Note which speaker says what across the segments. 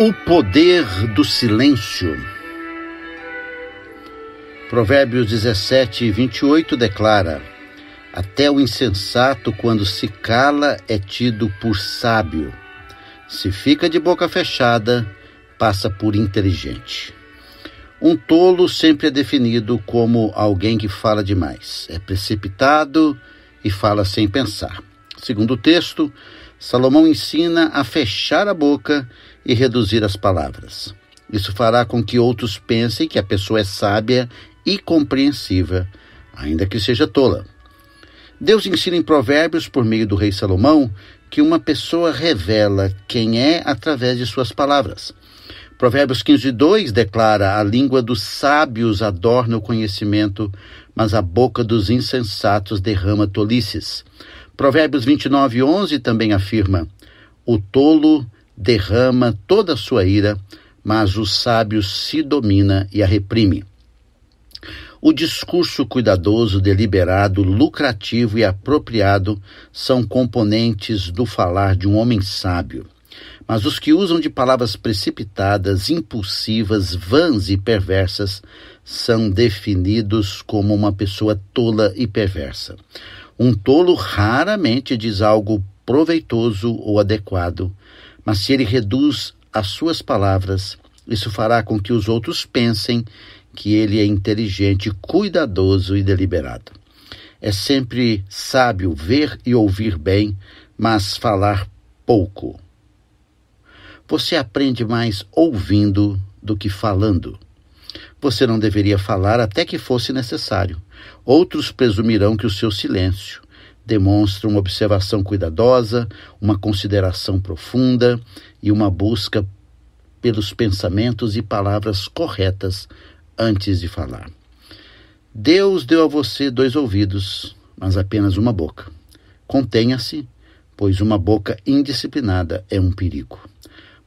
Speaker 1: O poder do silêncio. Provérbios 17 e 28 declara: Até o insensato, quando se cala, é tido por sábio. Se fica de boca fechada, passa por inteligente. Um tolo sempre é definido como alguém que fala demais, é precipitado e fala sem pensar. Segundo o texto, Salomão ensina a fechar a boca e reduzir as palavras. Isso fará com que outros pensem que a pessoa é sábia e compreensiva, ainda que seja tola. Deus ensina em Provérbios, por meio do rei Salomão, que uma pessoa revela quem é através de suas palavras. Provérbios 15, 2 declara: A língua dos sábios adorna o conhecimento, mas a boca dos insensatos derrama tolices. Provérbios 29, 11 também afirma: O tolo derrama toda a sua ira, mas o sábio se domina e a reprime. O discurso cuidadoso, deliberado, lucrativo e apropriado são componentes do falar de um homem sábio. Mas os que usam de palavras precipitadas, impulsivas, vãs e perversas são definidos como uma pessoa tola e perversa. Um tolo raramente diz algo proveitoso ou adequado, mas se ele reduz as suas palavras, isso fará com que os outros pensem que ele é inteligente, cuidadoso e deliberado. É sempre sábio ver e ouvir bem, mas falar pouco. Você aprende mais ouvindo do que falando. Você não deveria falar até que fosse necessário. Outros presumirão que o seu silêncio demonstra uma observação cuidadosa, uma consideração profunda e uma busca pelos pensamentos e palavras corretas antes de falar. Deus deu a você dois ouvidos, mas apenas uma boca. Contenha-se, pois uma boca indisciplinada é um perigo.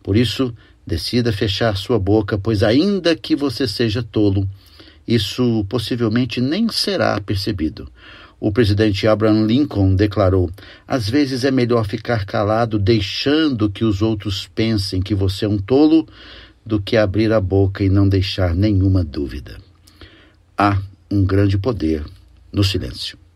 Speaker 1: Por isso, decida fechar sua boca, pois ainda que você seja tolo, isso possivelmente nem será percebido. O presidente Abraham Lincoln declarou: Às vezes é melhor ficar calado, deixando que os outros pensem que você é um tolo, do que abrir a boca e não deixar nenhuma dúvida. Há um grande poder no silêncio.